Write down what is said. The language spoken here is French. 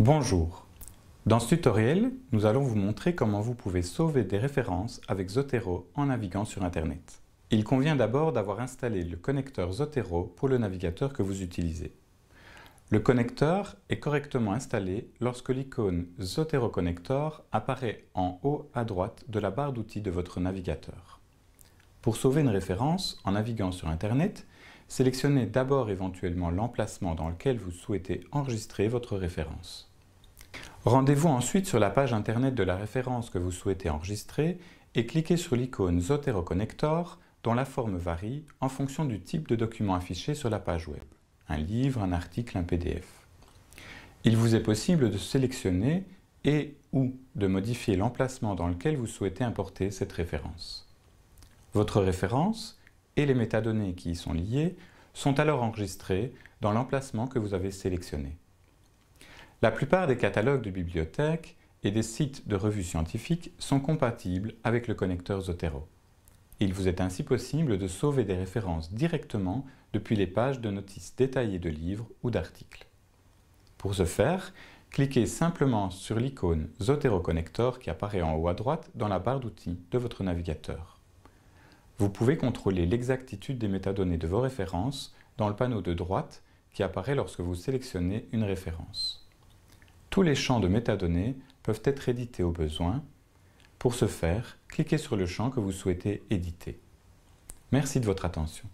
Bonjour Dans ce tutoriel, nous allons vous montrer comment vous pouvez sauver des références avec Zotero en naviguant sur Internet. Il convient d'abord d'avoir installé le connecteur Zotero pour le navigateur que vous utilisez. Le connecteur est correctement installé lorsque l'icône Zotero Connector apparaît en haut à droite de la barre d'outils de votre navigateur. Pour sauver une référence en naviguant sur Internet, Sélectionnez d'abord éventuellement l'emplacement dans lequel vous souhaitez enregistrer votre référence. Rendez-vous ensuite sur la page Internet de la référence que vous souhaitez enregistrer et cliquez sur l'icône Zotero Connector dont la forme varie en fonction du type de document affiché sur la page web, un livre, un article, un PDF. Il vous est possible de sélectionner et ou de modifier l'emplacement dans lequel vous souhaitez importer cette référence. Votre référence et les métadonnées qui y sont liées sont alors enregistrées dans l'emplacement que vous avez sélectionné. La plupart des catalogues de bibliothèques et des sites de revues scientifiques sont compatibles avec le connecteur Zotero. Il vous est ainsi possible de sauver des références directement depuis les pages de notices détaillées de livres ou d'articles. Pour ce faire, cliquez simplement sur l'icône Zotero Connector qui apparaît en haut à droite dans la barre d'outils de votre navigateur. Vous pouvez contrôler l'exactitude des métadonnées de vos références dans le panneau de droite qui apparaît lorsque vous sélectionnez une référence. Tous les champs de métadonnées peuvent être édités au besoin. Pour ce faire, cliquez sur le champ que vous souhaitez éditer. Merci de votre attention.